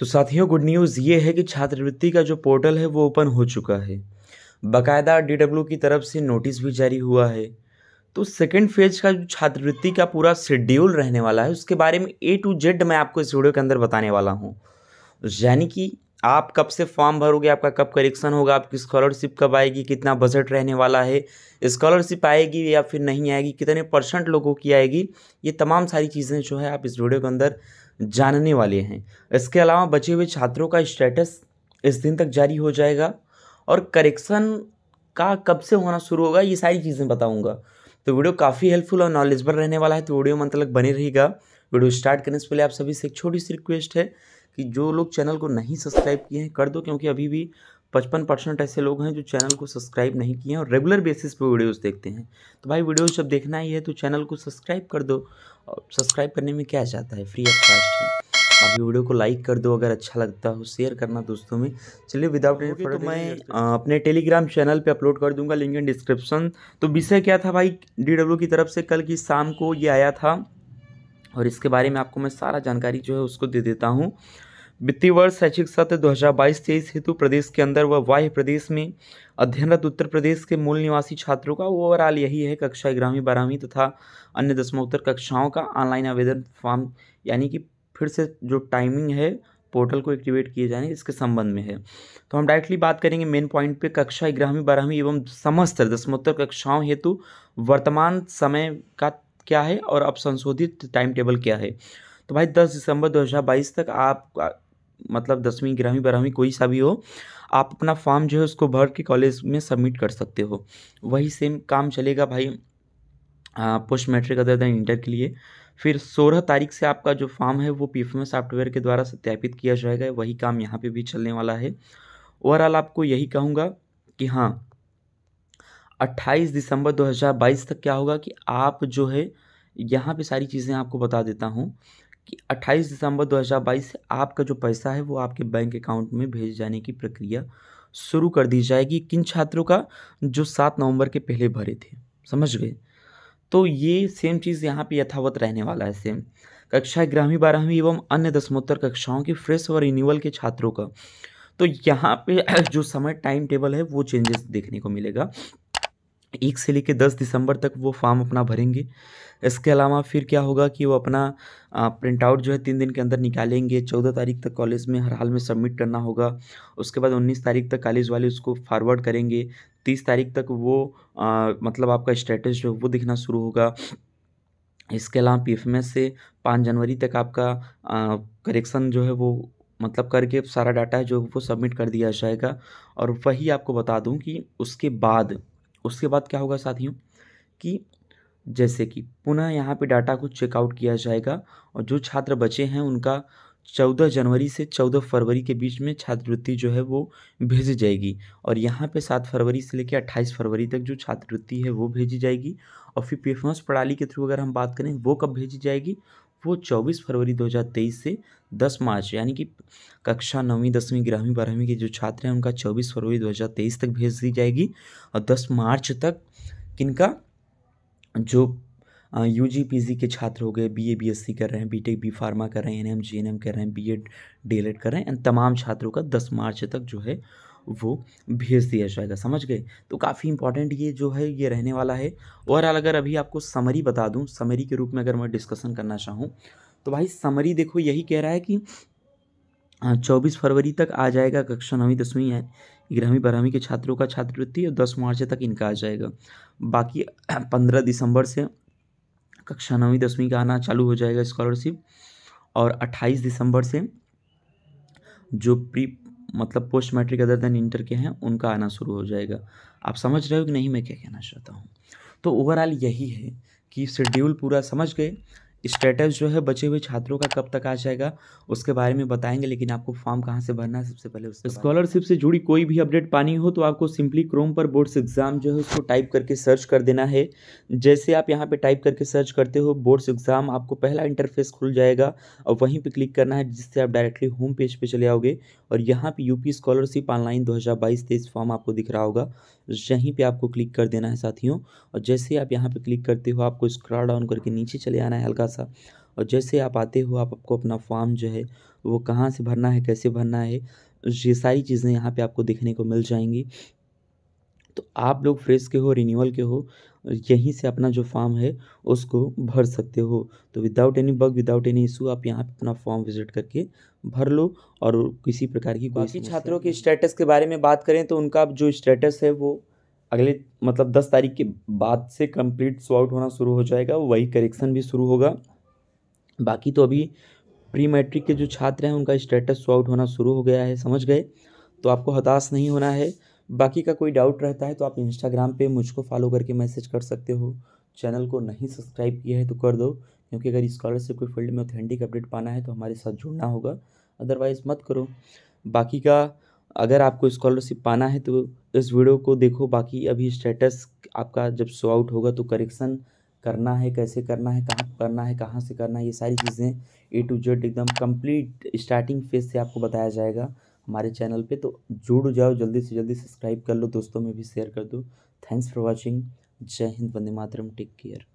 तो साथियों good news ये है कि छात्रवृत्ति का जो पोर्टल है वो ओपन हो चुका है बाकायदा डब्ल्यू की तरफ से नोटिस भी जारी हुआ है तो सेकेंड फेज का जो छात्रवृत्ति का पूरा शेड्यूल रहने वाला है उसके बारे में ए टू जेड मैं आपको इस वीडियो के अंदर बताने वाला हूँ यानी कि आप कब से फॉर्म भरोगे आपका कब करेक्शन होगा आपकी स्कॉलरशिप कब आएगी कितना बजट रहने वाला है स्कॉलरशिप आएगी या फिर नहीं आएगी कितने परसेंट लोगों की आएगी ये तमाम सारी चीज़ें जो है आप इस वीडियो के अंदर जानने वाले हैं इसके अलावा बचे हुए छात्रों का स्टेटस इस दिन तक जारी हो जाएगा और करेक्शन का कब से होना शुरू होगा ये सारी चीज़ें बताऊंगा तो वीडियो काफ़ी हेल्पफुल और नॉलेजबल रहने वाला है तो वीडियो मतलब बने रहेगा वीडियो स्टार्ट करने से पहले आप सभी से एक छोटी सी रिक्वेस्ट है कि जो लोग चैनल को नहीं सब्सक्राइब किए हैं कर दो क्योंकि अभी भी पचपन परसेंट ऐसे लोग हैं जो चैनल को सब्सक्राइब नहीं किए हैं और रेगुलर बेसिस पे वीडियोस देखते हैं तो भाई वीडियोस जब देखना ही है तो चैनल को सब्सक्राइब कर दो और सब्सक्राइब करने में क्या जाता है फ्री ऑफ कास्ट है अभी वीडियो को लाइक कर दो अगर अच्छा लगता हो शेयर करना दोस्तों में चलिए विदाउट एनी फर्दर मैं अपने टेलीग्राम चैनल पे अपलोड कर दूंगा लिंक इन डिस्क्रिप्शन तो विषय क्या था भाई डी की तरफ से कल की शाम को ये आया था और इसके बारे में आपको मैं सारा जानकारी जो है उसको दे देता हूँ वित्तीय वर्ष शैक्षिक सत्र 2022 तेईस हेतु प्रदेश के अंदर व बाह्य प्रदेश में अध्ययनरत उत्तर प्रदेश के मूल निवासी छात्रों का ओवरऑल यही है कक्षा ग्रामीण बारहवीं तथा तो अन्य दसमोत्तर कक्षाओं का ऑनलाइन आवेदन फॉर्म यानी कि फिर से जो टाइमिंग है पोर्टल को एक्टिवेट किए जाने इसके संबंध में है तो हम डायरेक्टली बात करेंगे मेन पॉइंट पे कक्षा ग्रामीण बारहवीं एवं समस्त दसमोत्तर कक्षाओं हेतु वर्तमान समय का क्या है और अब संशोधित टाइम टेबल क्या है तो भाई 10 दिसंबर 2022 तक आप मतलब दसवीं ग्यारहवीं बारहवीं कोई सा भी हो आप अपना फॉर्म जो है उसको भर के कॉलेज में सबमिट कर सकते हो वही सेम काम चलेगा भाई post matric other than inter के लिए फिर सोलह तारीख से आपका जो फॉर्म है वो पी सॉफ्टवेयर के द्वारा सत्यापित किया जाएगा वही काम यहाँ पे भी चलने वाला है ओवरऑल आपको यही कहूँगा कि हाँ 28 दिसंबर 2022 तक क्या होगा कि आप जो है यहाँ पे सारी चीज़ें आपको बता देता हूँ कि 28 दिसंबर 2022 से आपका जो पैसा है वो आपके बैंक अकाउंट में भेज जाने की प्रक्रिया शुरू कर दी जाएगी किन छात्रों का जो सात नवंबर के पहले भरे थे समझ गए तो ये सेम चीज़ यहाँ पे यथावत रहने वाला है सेम कक्षा ग्रामीण बारहवीं एवं अन्य दसमोत्तर कक्षाओं के फ्रेश और रिन्यूअल के छात्रों का तो यहाँ पे जो समय टाइम टेबल है वो चेंजेस देखने को मिलेगा एक से लेकर दस दिसंबर तक वो फॉर्म अपना भरेंगे इसके अलावा फिर क्या होगा कि वो अपना प्रिंट आउट जो है तीन दिन के अंदर निकालेंगे चौदह तारीख तक कॉलेज में हर हाल में सबमिट करना होगा उसके बाद उन्नीस तारीख तक कॉलेज वाले उसको फॉरवर्ड करेंगे तीस तारीख तक वो आ, मतलब आपका स्टेटस जो है वो दिखना शुरू होगा इसके अलावा पी से पाँच जनवरी तक आपका करेक्शन जो है वो मतलब करके सारा डाटा जो वो सबमिट कर दिया जाएगा और वही आपको बता दूं कि उसके बाद उसके बाद क्या होगा साथियों कि जैसे कि पुनः यहाँ पे डाटा को चेकआउट किया जाएगा और जो छात्र बचे हैं उनका चौदह जनवरी से चौदह फरवरी के बीच में छात्रवृत्ति जो है वो भेजी जाएगी और यहाँ पे सात फरवरी से लेकर अट्ठाईस फरवरी तक जो छात्रवृत्ति है वो भेजी जाएगी और फिर पेफमस प्रणाली के थ्रू अगर हम बात करें वो कब भेजी जाएगी वो 24 फरवरी 2023 से 10 मार्च यानी कि कक्षा नौवीं दसवीं ग्यारहवीं बारहवीं के जो छात्र हैं उनका 24 फरवरी 2023 तक भेज दी जाएगी और 10 मार्च तक किनका जो यू जी पी जी के छात्र हो गए B A B S C कर रहे हैं बी टेक बी फार्मा कर रहे हैं N M G N M कर रहे हैं B Ed D L Ed कर रहे हैं तमाम छात्रों का दस मार्च तक जो है वो भेज दिया जाएगा समझ गए तो काफ़ी इंपॉर्टेंट ये जो है ये रहने वाला है और अगर अभी आपको समरी बता दूँ समरी के रूप में अगर मैं डिस्कसन करना चाहूँ तो भाई समरी देखो यही कह रहा है कि चौबीस फरवरी तक आ जाएगा कक्षा नवीं दसवीं है ग्यारहवीं बारहवीं के छात्रों का छात्रवृत्ति और दस मार्च तक इनका आ जाएगा बाकी पंद्रह दिसंबर से कक्षा नवीं दसवीं का आना चालू हो जाएगा स्कॉलरशिप और अट्ठाईस दिसंबर से जो प्री मतलब post matric other than inter के हैं उनका आना शुरू हो जाएगा आप समझ रहे हो कि नहीं मैं क्या कहना चाहता हूँ तो ओवरऑल यही है कि शेड्यूल पूरा समझ गए स्टेटस जो है बचे हुए छात्रों का कब तक आ जाएगा उसके बारे में बताएंगे लेकिन आपको फॉर्म कहाँ से भरना है सबसे पहले उस स्कॉलरशिप से जुड़ी कोई भी अपडेट पानी हो तो आपको सिंपली क्रोम पर बोर्ड्स एग्ज़ाम जो है उसको टाइप करके सर्च कर देना है जैसे आप यहाँ पे टाइप करके सर्च करते हो बोर्ड्स एग्ज़ाम आपको पहला इंटरफेस खुल जाएगा और वहीं पर क्लिक करना है जिससे आप डायरेक्टली होम पेज पर चले आओगे और यहाँ पर यूपी स्कॉलरशिप ऑनलाइन दो हज़ार फॉर्म आपको दिख रहा होगा यहीं पर आपको क्लिक कर देना है साथियों और जैसे आप यहाँ पर क्लिक करते हो आपको स्क्रॉल डाउन करके नीचे चले आना है हल्का सा और जैसे आप आते हो आप आपको अपना फॉर्म जो है वो कहाँ से भरना है कैसे भरना है ये सारी चीज़ें यहाँ पे आपको देखने को मिल जाएंगी तो आप लोग फ्रेश के हो रिन्यूअल के हो यहीं से अपना जो फॉर्म है उसको भर सकते हो तो without any bug without any issue आप यहाँ पे अपना फॉर्म विजिट करके भर लो और किसी प्रकार की बाकी छात्रों के स्टेटस के बारे में बात करें तो उनका जो स्टेटस है वो अगले मतलब दस तारीख के बाद से कंप्लीट सो आउट होना शुरू हो जाएगा वही करेक्शन भी शुरू होगा बाकी तो अभी प्री मैट्रिक के जो छात्र हैं उनका स्टेटस सो आउट होना शुरू हो गया है समझ गए तो आपको हताश नहीं होना है बाकी का कोई डाउट रहता है तो आप इंस्टाग्राम पे मुझको फॉलो करके मैसेज कर सकते हो चैनल को नहीं सब्सक्राइब किया है तो कर दो क्योंकि अगर स्कॉलरशिप के फील्ड में ऑथेंटिक अपडेट पाना है तो हमारे साथ जुड़ना होगा अदरवाइज़ मत करो बाकी का अगर आपको स्कॉलरशिप पाना है तो इस वीडियो को देखो बाकी अभी स्टेटस आपका जब शो आउट होगा तो करेक्शन करना है कैसे करना है कहाँ करना है कहाँ से करना है ये सारी चीज़ें ए टू जेड एकदम कंप्लीट स्टार्टिंग फेज से आपको बताया जाएगा हमारे चैनल पे तो जुड़ जाओ जल्दी से जल्दी सब्सक्राइब कर लो दोस्तों में भी शेयर कर दो थैंक्स फॉर वॉचिंग जय हिंद वंदे मातरम टेक केयर